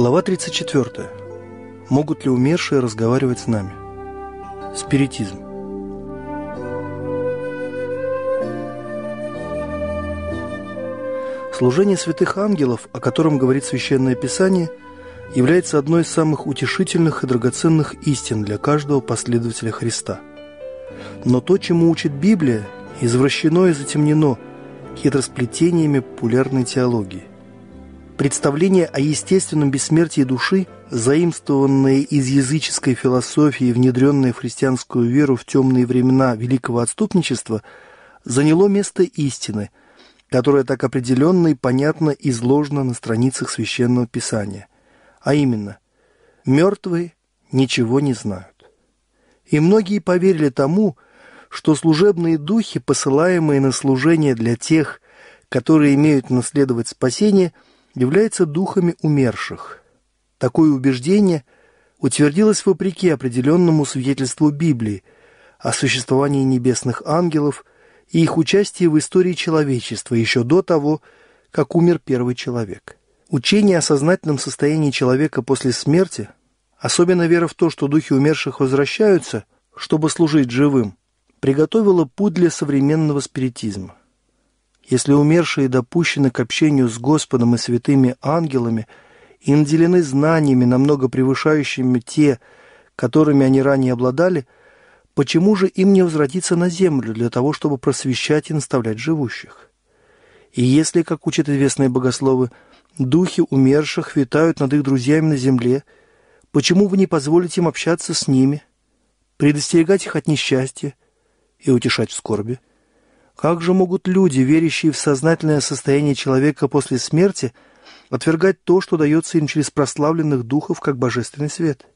Глава 34. Могут ли умершие разговаривать с нами? Спиритизм. Служение святых ангелов, о котором говорит Священное Писание, является одной из самых утешительных и драгоценных истин для каждого последователя Христа. Но то, чему учит Библия, извращено и затемнено хитросплетениями популярной теологии – Представления о естественном бессмертии души, заимствованные из языческой философии, внедренные в христианскую веру в темные времена великого отступничества, заняло место истины, которая так определенно и понятно изложена на страницах Священного Писания. А именно, мертвые ничего не знают. И многие поверили тому, что служебные духи, посылаемые на служение для тех, которые имеют наследовать спасение – является духами умерших. Такое убеждение утвердилось вопреки определенному свидетельству Библии о существовании небесных ангелов и их участии в истории человечества еще до того, как умер первый человек. Учение о сознательном состоянии человека после смерти, особенно вера в то, что духи умерших возвращаются, чтобы служить живым, приготовило путь для современного спиритизма. Если умершие допущены к общению с Господом и святыми ангелами и наделены знаниями, намного превышающими те, которыми они ранее обладали, почему же им не возвратиться на землю для того, чтобы просвещать и наставлять живущих? И если, как учат известные богословы, духи умерших витают над их друзьями на земле, почему вы не позволите им общаться с ними, предостерегать их от несчастья и утешать в скорби? Как же могут люди, верящие в сознательное состояние человека после смерти, отвергать то, что дается им через прославленных духов, как божественный свет?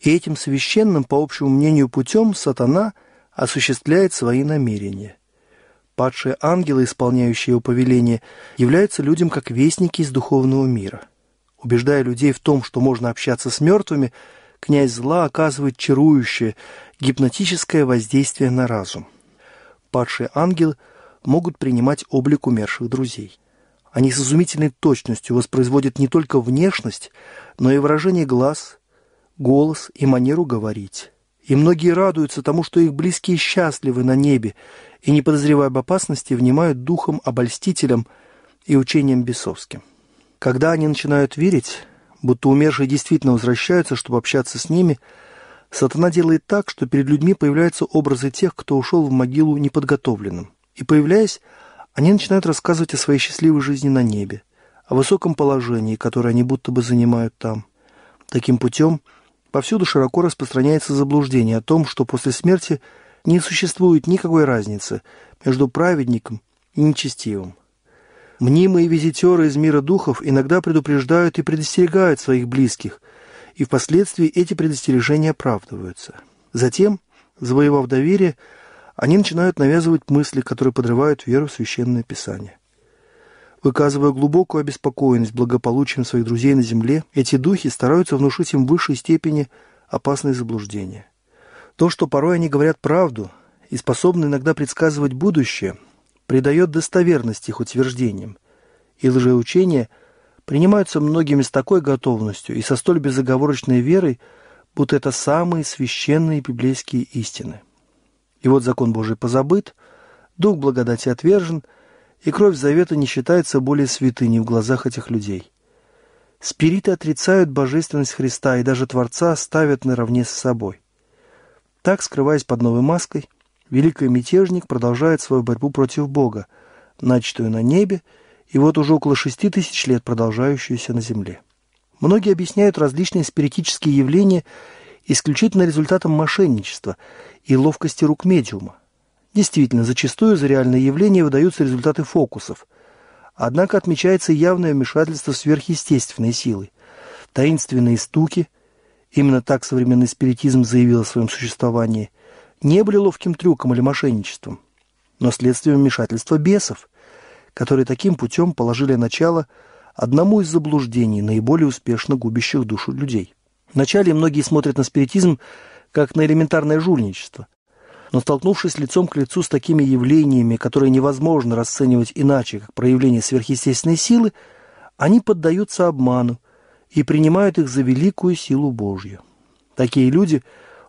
И этим священным, по общему мнению, путем сатана осуществляет свои намерения. Падшие ангелы, исполняющие его повеление, являются людям как вестники из духовного мира. Убеждая людей в том, что можно общаться с мертвыми, князь зла оказывает чарующее, гипнотическое воздействие на разум падшие ангелы могут принимать облик умерших друзей. Они с изумительной точностью воспроизводят не только внешность, но и выражение глаз, голос и манеру говорить. И многие радуются тому, что их близкие счастливы на небе и, не подозревая об опасности, внимают духом обольстителям и учением бесовским. Когда они начинают верить, будто умершие действительно возвращаются, чтобы общаться с ними – Сатана делает так, что перед людьми появляются образы тех, кто ушел в могилу неподготовленным. И появляясь, они начинают рассказывать о своей счастливой жизни на небе, о высоком положении, которое они будто бы занимают там. Таким путем повсюду широко распространяется заблуждение о том, что после смерти не существует никакой разницы между праведником и нечестивым. Мнимые визитеры из мира духов иногда предупреждают и предостерегают своих близких – и впоследствии эти предостережения оправдываются. Затем, завоевав доверие, они начинают навязывать мысли, которые подрывают веру в Священное Писание. Выказывая глубокую обеспокоенность благополучием своих друзей на земле, эти духи стараются внушить им в высшей степени опасные заблуждения. То, что порой они говорят правду и способны иногда предсказывать будущее, придает достоверность их утверждениям, и лжеучение – принимаются многими с такой готовностью и со столь безоговорочной верой, будто это самые священные библейские истины. И вот закон Божий позабыт, дух благодати отвержен, и кровь завета не считается более святыней в глазах этих людей. Спириты отрицают божественность Христа и даже Творца ставят наравне с собой. Так, скрываясь под новой маской, великий мятежник продолжает свою борьбу против Бога, начатую на небе – и вот уже около шести тысяч лет продолжающуюся на Земле. Многие объясняют различные спиритические явления исключительно результатом мошенничества и ловкости рук медиума. Действительно, зачастую за реальные явления выдаются результаты фокусов. Однако отмечается явное вмешательство сверхъестественной силы, таинственные стуки, именно так современный спиритизм заявил о своем существовании, не были ловким трюком или мошенничеством, но следствием вмешательства бесов – которые таким путем положили начало одному из заблуждений, наиболее успешно губящих душу людей. Вначале многие смотрят на спиритизм как на элементарное жульничество, но столкнувшись лицом к лицу с такими явлениями, которые невозможно расценивать иначе, как проявление сверхъестественной силы, они поддаются обману и принимают их за великую силу Божью. Такие люди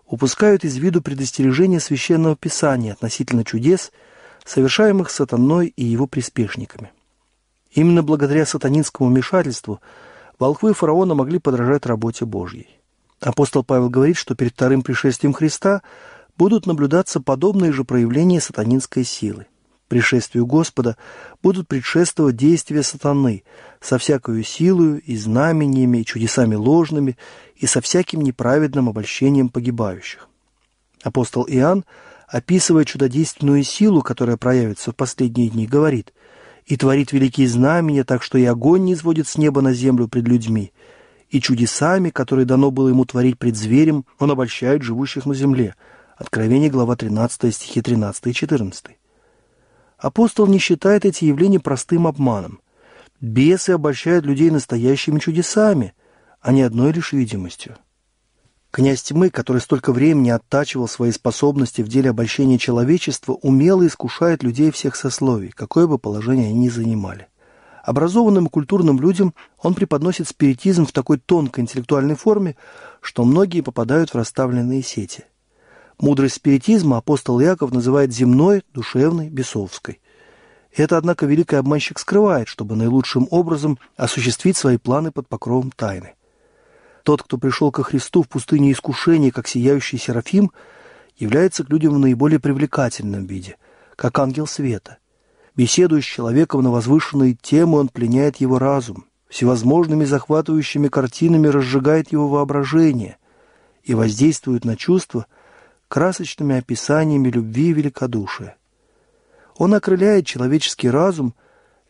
упускают из виду предостережение Священного Писания относительно чудес – совершаемых сатаной и его приспешниками. Именно благодаря сатанинскому вмешательству волхвы фараона могли подражать работе Божьей. Апостол Павел говорит, что перед вторым пришествием Христа будут наблюдаться подобные же проявления сатанинской силы. Пришествию Господа будут предшествовать действия сатаны со всякою силою и знамениями, и чудесами ложными, и со всяким неправедным обольщением погибающих. Апостол Иоанн описывая чудодейственную силу, которая проявится в последние дни, говорит «И творит великие знамения, так что и огонь не изводит с неба на землю пред людьми, и чудесами, которые дано было ему творить пред зверем, он обольщает живущих на земле». Откровение, глава 13, стихи 13 и 14. Апостол не считает эти явления простым обманом. Бесы обольщают людей настоящими чудесами, а не одной лишь видимостью. Князь тьмы, который столько времени оттачивал свои способности в деле обольщения человечества, умело искушает людей всех сословий, какое бы положение они ни занимали. Образованным и культурным людям он преподносит спиритизм в такой тонкой интеллектуальной форме, что многие попадают в расставленные сети. Мудрость спиритизма апостол Яков называет земной, душевной, бесовской. Это, однако, великий обманщик скрывает, чтобы наилучшим образом осуществить свои планы под покровом тайны – тот, кто пришел ко Христу в пустыне искушений, как сияющий Серафим, является к людям в наиболее привлекательном виде, как ангел света. Беседуя с человеком на возвышенные темы, он пленяет его разум, всевозможными захватывающими картинами разжигает его воображение и воздействует на чувства красочными описаниями любви и великодушия. Он окрыляет человеческий разум –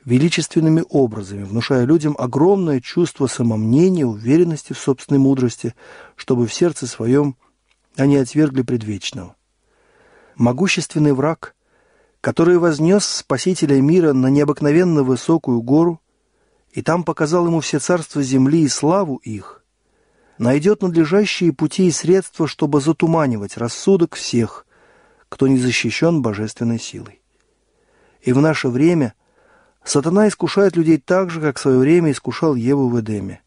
величественными образами, внушая людям огромное чувство самомнения, уверенности в собственной мудрости, чтобы в сердце своем они отвергли предвечного. Могущественный враг, который вознес Спасителя мира на необыкновенно высокую гору и там показал ему все царства земли и славу их, найдет надлежащие пути и средства, чтобы затуманивать рассудок всех, кто не защищен божественной силой. И в наше время – Сатана искушает людей так же, как в свое время искушал Еву в Эдеме,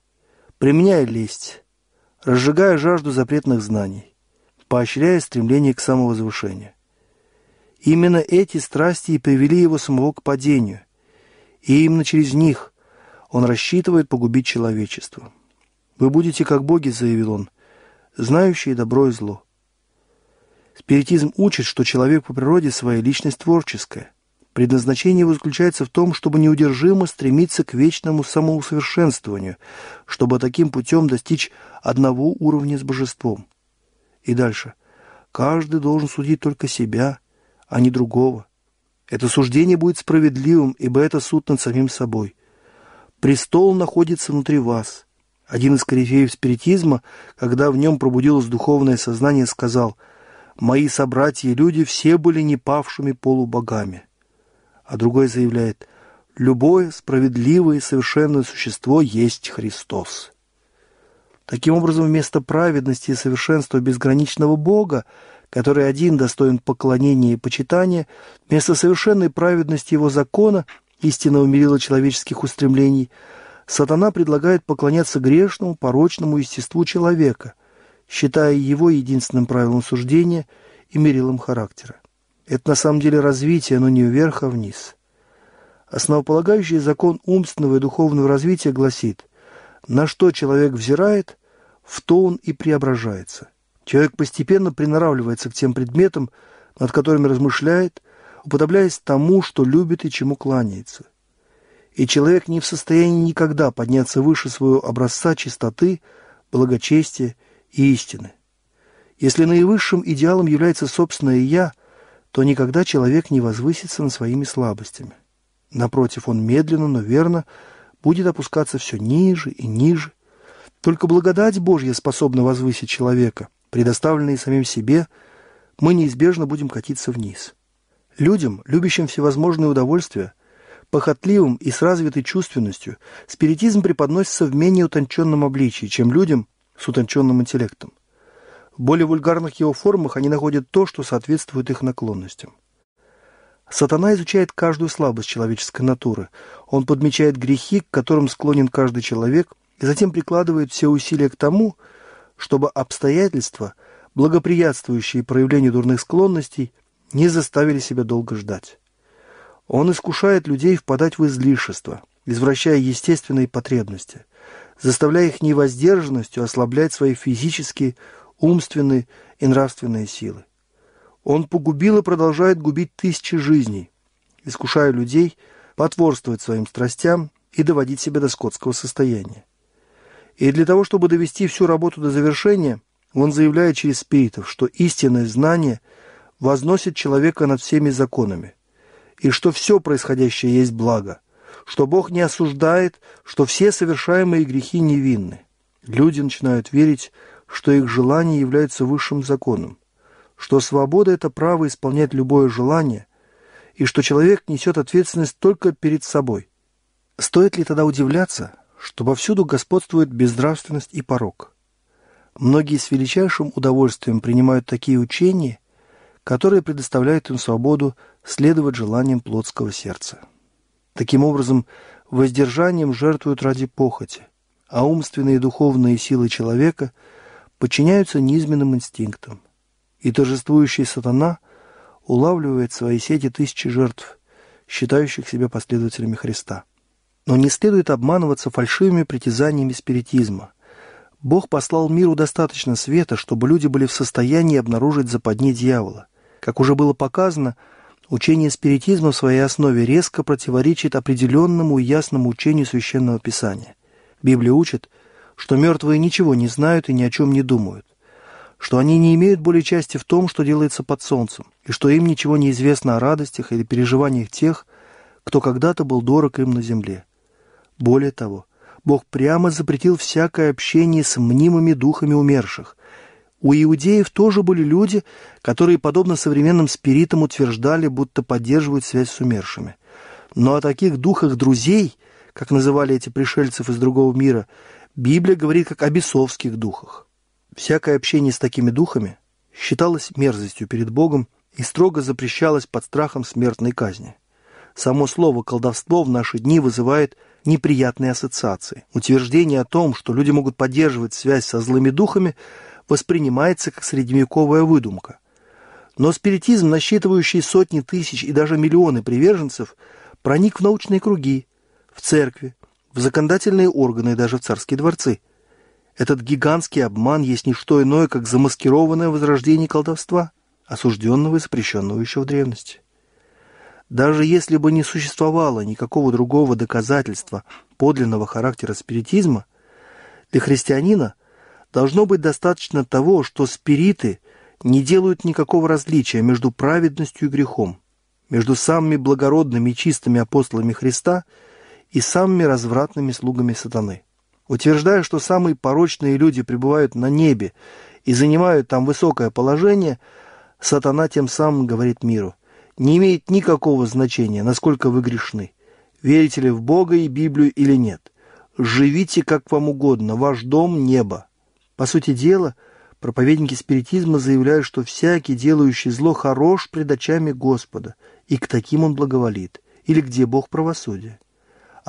применяя лесть, разжигая жажду запретных знаний, поощряя стремление к самовозвышению. Именно эти страсти и привели его самого к падению, и именно через них он рассчитывает погубить человечество. «Вы будете как боги», — заявил он, — «знающие добро и зло». Спиритизм учит, что человек по природе своей личность творческая – Предназначение его заключается в том, чтобы неудержимо стремиться к вечному самоусовершенствованию, чтобы таким путем достичь одного уровня с божеством. И дальше. Каждый должен судить только себя, а не другого. Это суждение будет справедливым, ибо это суд над самим собой. Престол находится внутри вас. Один из корифеев спиритизма, когда в нем пробудилось духовное сознание, сказал «Мои собратья и люди все были непавшими полубогами» а другой заявляет «любое справедливое и совершенное существо есть Христос». Таким образом, вместо праведности и совершенства безграничного Бога, который один достоин поклонения и почитания, вместо совершенной праведности его закона, истинного мерила человеческих устремлений, сатана предлагает поклоняться грешному, порочному естеству человека, считая его единственным правилом суждения и мерилом характера. Это на самом деле развитие, но не вверх, а вниз. Основополагающий закон умственного и духовного развития гласит, на что человек взирает, в то он и преображается. Человек постепенно приноравливается к тем предметам, над которыми размышляет, уподобляясь тому, что любит и чему кланяется. И человек не в состоянии никогда подняться выше своего образца чистоты, благочестия и истины. Если наивысшим идеалом является собственное «я», то никогда человек не возвысится над своими слабостями. Напротив, он медленно, но верно будет опускаться все ниже и ниже. Только благодать Божья способна возвысить человека. Предоставленные самим себе, мы неизбежно будем катиться вниз. Людям, любящим всевозможные удовольствия, похотливым и с развитой чувственностью, спиритизм преподносится в менее утонченном обличии, чем людям с утонченным интеллектом. В более вульгарных его формах они находят то, что соответствует их наклонностям. Сатана изучает каждую слабость человеческой натуры. Он подмечает грехи, к которым склонен каждый человек, и затем прикладывает все усилия к тому, чтобы обстоятельства, благоприятствующие проявлению дурных склонностей, не заставили себя долго ждать. Он искушает людей впадать в излишество, извращая естественные потребности, заставляя их невоздержанностью ослаблять свои физические, умственные и нравственные силы. Он погубил и продолжает губить тысячи жизней, искушая людей потворствовать своим страстям и доводить себя до скотского состояния. И для того, чтобы довести всю работу до завершения, он заявляет через спиритов, что истинное знание возносит человека над всеми законами, и что все происходящее есть благо, что Бог не осуждает, что все совершаемые грехи невинны. Люди начинают верить что их желание является высшим законом, что свобода – это право исполнять любое желание, и что человек несет ответственность только перед собой. Стоит ли тогда удивляться, что повсюду господствует бездравственность и порог? Многие с величайшим удовольствием принимают такие учения, которые предоставляют им свободу следовать желаниям плотского сердца. Таким образом, воздержанием жертвуют ради похоти, а умственные и духовные силы человека – подчиняются низменным инстинктам. И торжествующий сатана улавливает свои сети тысячи жертв, считающих себя последователями Христа. Но не следует обманываться фальшивыми притязаниями спиритизма. Бог послал миру достаточно света, чтобы люди были в состоянии обнаружить западни дьявола. Как уже было показано, Учение спиритизма в своей основе резко противоречит определенному и ясному учению Священного Писания. Библия учит, что мертвые ничего не знают и ни о чем не думают, что они не имеют более части в том, что делается под солнцем, и что им ничего не известно о радостях или переживаниях тех, кто когда-то был дорог им на земле. Более того, Бог прямо запретил всякое общение с мнимыми духами умерших. У иудеев тоже были люди, которые, подобно современным спиритам, утверждали, будто поддерживают связь с умершими. Но о таких духах друзей, как называли эти пришельцев из другого мира, Библия говорит как о бесовских духах. Всякое общение с такими духами считалось мерзостью перед Богом и строго запрещалось под страхом смертной казни. Само слово «колдовство» в наши дни вызывает неприятные ассоциации. Утверждение о том, что люди могут поддерживать связь со злыми духами, воспринимается как средневековая выдумка. Но спиритизм, насчитывающий сотни тысяч и даже миллионы приверженцев, проник в научные круги, в церкви, в законодательные органы и даже в царские дворцы. Этот гигантский обман есть не что иное, как замаскированное возрождение колдовства, осужденного и запрещенного еще в древности. Даже если бы не существовало никакого другого доказательства подлинного характера спиритизма, для христианина должно быть достаточно того, что спириты не делают никакого различия между праведностью и грехом, между самыми благородными и чистыми апостолами Христа – и самыми развратными слугами сатаны. Утверждая, что самые порочные люди пребывают на небе и занимают там высокое положение, сатана тем самым говорит миру, не имеет никакого значения, насколько вы грешны, верите ли в Бога и Библию или нет. Живите как вам угодно, ваш дом – небо. По сути дела, проповедники спиритизма заявляют, что всякий, делающий зло, хорош пред очами Господа, и к таким он благоволит, или где Бог правосудия.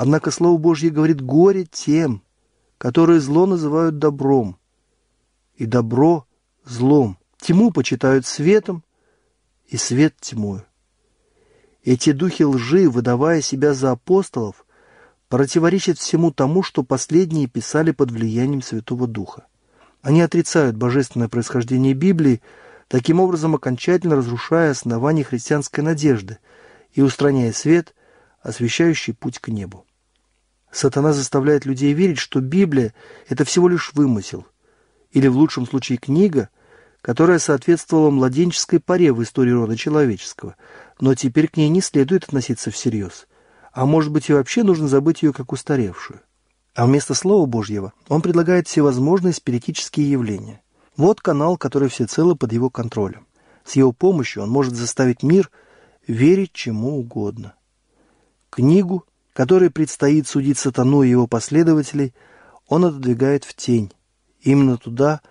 Однако Слово Божье говорит «горе тем, которые зло называют добром, и добро – злом. Тьму почитают светом, и свет – тьмою». Эти духи лжи, выдавая себя за апостолов, противоречат всему тому, что последние писали под влиянием Святого Духа. Они отрицают божественное происхождение Библии, таким образом окончательно разрушая основание христианской надежды и устраняя свет, освещающий путь к небу. Сатана заставляет людей верить, что Библия – это всего лишь вымысел, или в лучшем случае книга, которая соответствовала младенческой паре в истории рода человеческого, но теперь к ней не следует относиться всерьез, а может быть и вообще нужно забыть ее как устаревшую. А вместо Слова Божьего он предлагает всевозможные спиритические явления. Вот канал, который всецело под его контролем. С его помощью он может заставить мир верить чему угодно. Книгу который предстоит судить сатану и его последователей, он отодвигает в тень, именно туда,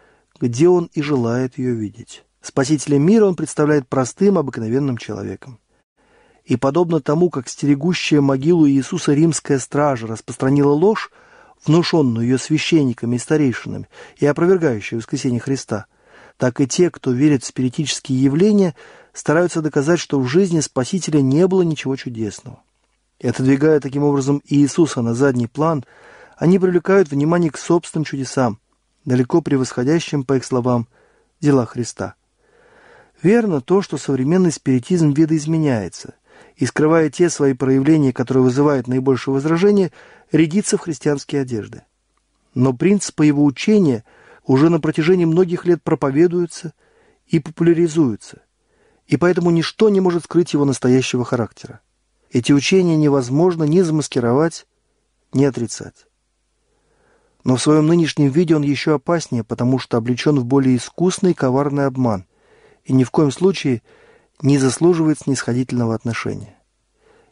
где он и желает ее видеть. Спасителя мира он представляет простым, обыкновенным человеком. И подобно тому, как стерегущая могилу Иисуса римская стража распространила ложь, внушенную ее священниками и старейшинами, и опровергающую воскресение Христа, так и те, кто верит в спиритические явления, стараются доказать, что в жизни Спасителя не было ничего чудесного. И отодвигая таким образом Иисуса на задний план, они привлекают внимание к собственным чудесам, далеко превосходящим, по их словам, дела Христа. Верно то, что современный спиритизм видоизменяется и, скрывая те свои проявления, которые вызывают наибольшее возражение, рядится в христианские одежды. Но принципы его учения уже на протяжении многих лет проповедуются и популяризуются, и поэтому ничто не может скрыть его настоящего характера. Эти учения невозможно ни замаскировать, ни отрицать. Но в своем нынешнем виде он еще опаснее, потому что облечен в более искусный коварный обман и ни в коем случае не заслуживает снисходительного отношения.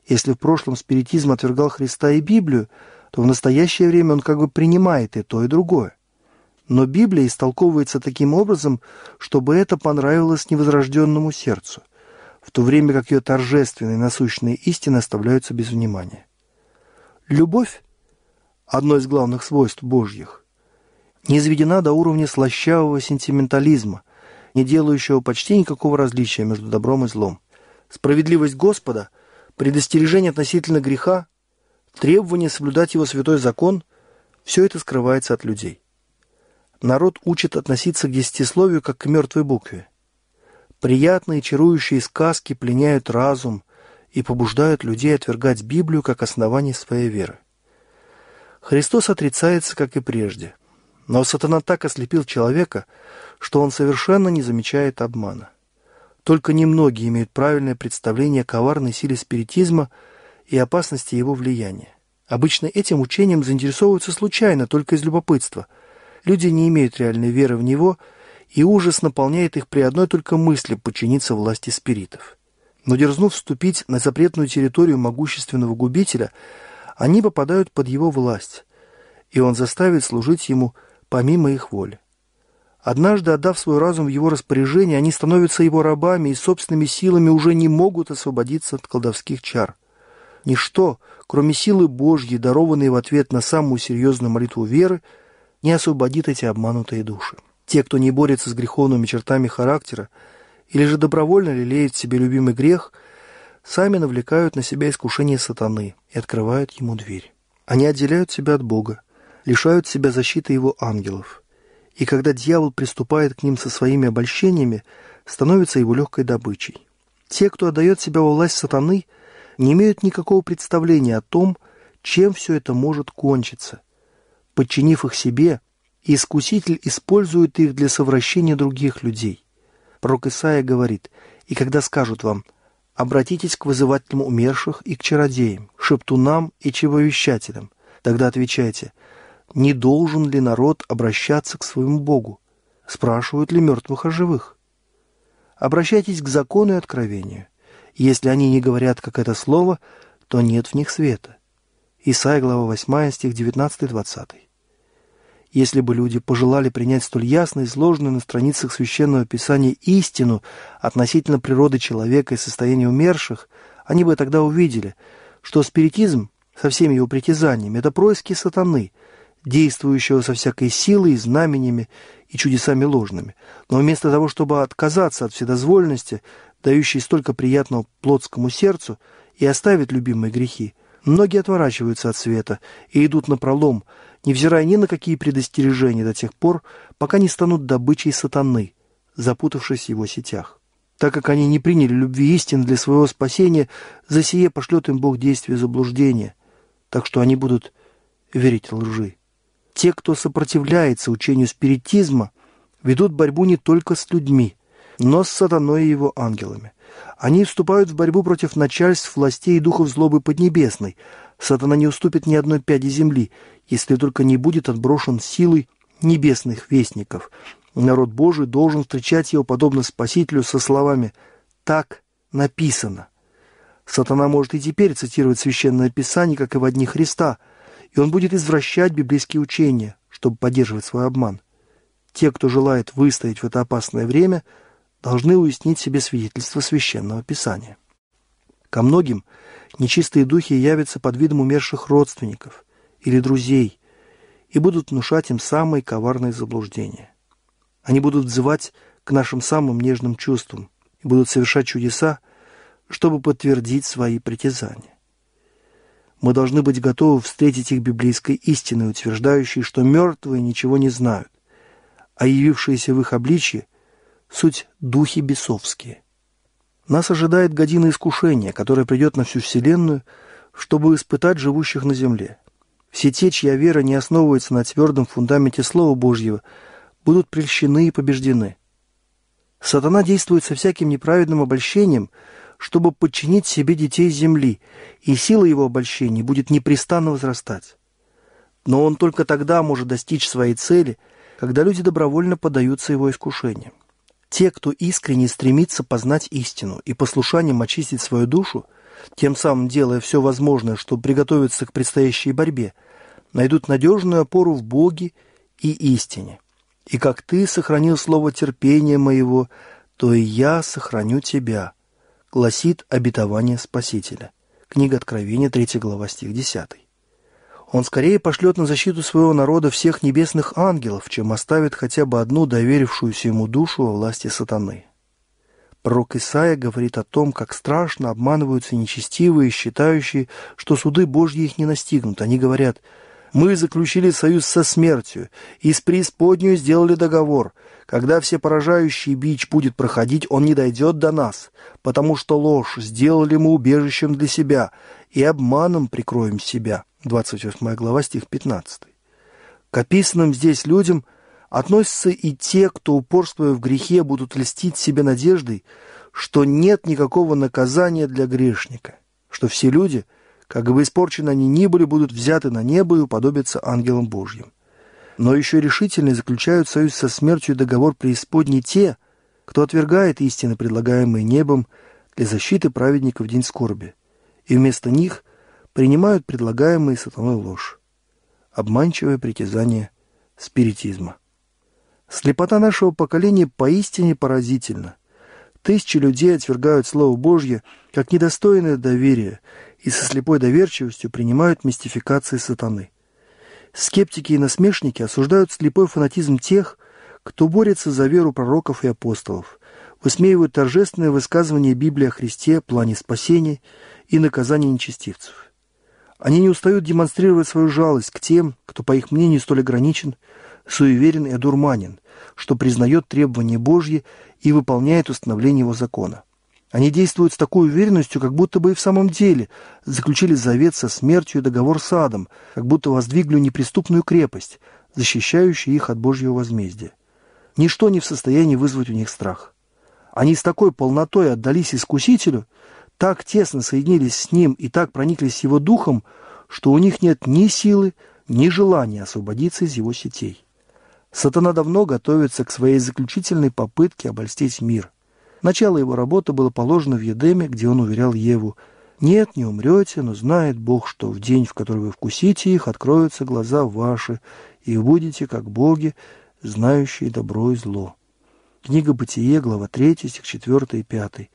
Если в прошлом спиритизм отвергал Христа и Библию, то в настоящее время он как бы принимает и то, и другое. Но Библия истолковывается таким образом, чтобы это понравилось невозрожденному сердцу – в то время как ее торжественные насущные истины оставляются без внимания. Любовь, одно из главных свойств Божьих, не изведена до уровня слащавого сентиментализма, не делающего почти никакого различия между добром и злом. Справедливость Господа, предостережение относительно греха, требование соблюдать его святой закон – все это скрывается от людей. Народ учит относиться к десятисловию как к мертвой букве – Приятные чарующие сказки пленяют разум и побуждают людей отвергать Библию как основание своей веры. Христос отрицается, как и прежде, но сатана так ослепил человека, что он совершенно не замечает обмана. Только немногие имеют правильное представление о коварной силе спиритизма и опасности его влияния. Обычно этим учением заинтересовываются случайно, только из любопытства. Люди не имеют реальной веры в него – и ужас наполняет их при одной только мысли подчиниться власти спиритов. Но дерзнув вступить на запретную территорию могущественного губителя, они попадают под его власть, и он заставит служить ему помимо их воли. Однажды, отдав свой разум в его распоряжение, они становятся его рабами и собственными силами уже не могут освободиться от колдовских чар. Ничто, кроме силы Божьей, дарованной в ответ на самую серьезную молитву веры, не освободит эти обманутые души. Те, кто не борется с греховными чертами характера или же добровольно лелеет в себе любимый грех, сами навлекают на себя искушение сатаны и открывают ему дверь. Они отделяют себя от Бога, лишают себя защиты его ангелов. И когда дьявол приступает к ним со своими обольщениями, становится его легкой добычей. Те, кто отдает себя во власть сатаны, не имеют никакого представления о том, чем все это может кончиться. Подчинив их себе, и искуситель использует их для совращения других людей. Пророк Исаия говорит, «И когда скажут вам, обратитесь к вызывателям умерших и к чародеям, шептунам и чревовещателям, тогда отвечайте, не должен ли народ обращаться к своему Богу? Спрашивают ли мертвых о живых? Обращайтесь к закону и откровению. Если они не говорят, как это слово, то нет в них света». Исайя, глава 8, стих 19-20. Если бы люди пожелали принять столь ясную, и сложную на страницах Священного Писания истину относительно природы человека и состояния умерших, они бы тогда увидели, что спиритизм со всеми его притязаниями – это происки сатаны, действующего со всякой силой, и и чудесами ложными. Но вместо того, чтобы отказаться от вседозвольности, дающей столько приятного плотскому сердцу, и оставить любимые грехи, многие отворачиваются от света и идут на пролом – невзирая ни на какие предостережения до тех пор, пока не станут добычей сатаны, запутавшись в его сетях. Так как они не приняли любви истины для своего спасения, за сие пошлет им Бог действие заблуждения, так что они будут верить лжи. Те, кто сопротивляется учению спиритизма, ведут борьбу не только с людьми, но с сатаной и его ангелами. Они вступают в борьбу против начальств, властей и духов злобы поднебесной – сатана не уступит ни одной пяди земли, если только не будет отброшен силой небесных вестников. Народ Божий должен встречать его подобно Спасителю со словами «Так написано». Сатана может и теперь цитировать Священное Писание, как и во дни Христа, и он будет извращать библейские учения, чтобы поддерживать свой обман. Те, кто желает выстоять в это опасное время, должны уяснить себе свидетельство Священного Писания. Ко многим Нечистые духи явятся под видом умерших родственников или друзей и будут внушать им самые коварные заблуждения. Они будут взывать к нашим самым нежным чувствам и будут совершать чудеса, чтобы подтвердить свои притязания. Мы должны быть готовы встретить их библейской истиной, утверждающей, что мертвые ничего не знают, а явившиеся в их обличье – суть духи бесовские. Нас ожидает година искушения, которая придет на всю Вселенную, чтобы испытать живущих на земле. Все те, чья вера не основывается на твердом фундаменте Слова Божьего, будут прельщены и побеждены. Сатана действует со всяким неправедным обольщением, чтобы подчинить себе детей земли, и сила его обольщения будет непрестанно возрастать. Но он только тогда может достичь своей цели, когда люди добровольно поддаются его искушениям. Те, кто искренне стремится познать истину и послушанием очистить свою душу, тем самым делая все возможное, чтобы приготовиться к предстоящей борьбе, найдут надежную опору в Боге и истине. И как ты сохранил слово терпения моего, то и я сохраню тебя, гласит обетование Спасителя. Книга Откровения, 3 глава, стих 10. Он скорее пошлет на защиту своего народа всех небесных ангелов, чем оставит хотя бы одну доверившуюся ему душу во власти сатаны. Пророк Исаия говорит о том, как страшно обманываются нечестивые, считающие, что суды Божьи их не настигнут. Они говорят, «Мы заключили союз со смертью, и с преисподнюю сделали договор. Когда все поражающий бич будет проходить, он не дойдет до нас, потому что ложь сделали мы убежищем для себя, и обманом прикроем себя». 28 глава, стих 15. К описанным здесь людям относятся и те, кто, упорствуя в грехе, будут льстить себе надеждой, что нет никакого наказания для грешника, что все люди, как бы испорчены они ни были, будут взяты на небо и уподобятся ангелам Божьим. Но еще решительно заключают союз со смертью и договор преисподней те, кто отвергает истины, предлагаемые небом, для защиты праведника в день скорби, и вместо них принимают предлагаемые сатаной ложь, обманчивое притязание спиритизма. Слепота нашего поколения поистине поразительна. Тысячи людей отвергают Слово Божье как недостойное доверия и со слепой доверчивостью принимают мистификации сатаны. Скептики и насмешники осуждают слепой фанатизм тех, кто борется за веру пророков и апостолов, высмеивают торжественное высказывание Библии о Христе, плане спасения и наказании нечестивцев. Они не устают демонстрировать свою жалость к тем, кто, по их мнению, столь ограничен, суеверен и одурманен, что признает требования Божьи и выполняет установление его закона. Они действуют с такой уверенностью, как будто бы и в самом деле заключили завет со смертью и договор с адом, как будто воздвигли неприступную крепость, защищающую их от Божьего возмездия. Ничто не в состоянии вызвать у них страх. Они с такой полнотой отдались искусителю, так тесно соединились с ним и так прониклись его духом, что у них нет ни силы, ни желания освободиться из его сетей. Сатана давно готовится к своей заключительной попытке обольстить мир. Начало его работы было положено в Едеме, где он уверял Еву, «Нет, не умрете, но знает Бог, что в день, в который вы вкусите их, откроются глаза ваши, и будете, как боги, знающие добро и зло». Книга «Бытие», глава 3, стих 4 и 5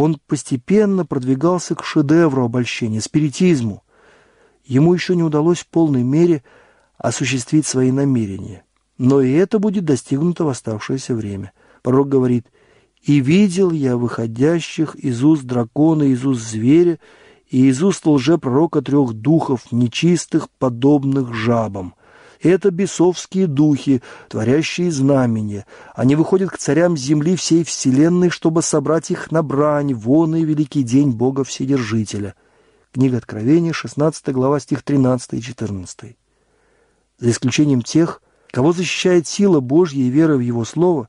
он постепенно продвигался к шедевру обольщения, спиритизму. Ему еще не удалось в полной мере осуществить свои намерения. Но и это будет достигнуто в оставшееся время. Пророк говорит, «И видел я выходящих из уст дракона, из уст зверя, и из уст лжепророка трех духов, нечистых, подобных жабам. Это бесовские духи, творящие знамения. Они выходят к царям земли всей вселенной, чтобы собрать их на брань, вон и великий день Бога Вседержителя». Книга Откровения, 16 глава, стих 13 и 14. За исключением тех, кого защищает сила Божья и вера в Его Слово,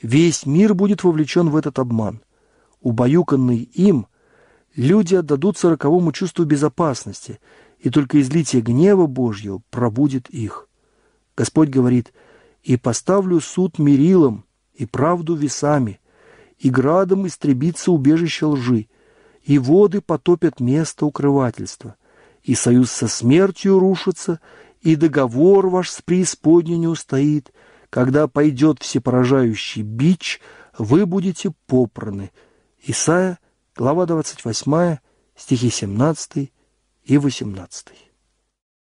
весь мир будет вовлечен в этот обман. Убаюканный им, люди отдадутся роковому чувству безопасности, и только излитие гнева Божьего пробудит их. Господь говорит, «И поставлю суд мерилом, и правду весами, и градом истребится убежище лжи, и воды потопят место укрывательства, и союз со смертью рушится, и договор ваш с преисподней не устоит, когда пойдет всепоражающий бич, вы будете попраны». Исайя, глава 28, стихи 17 и 18.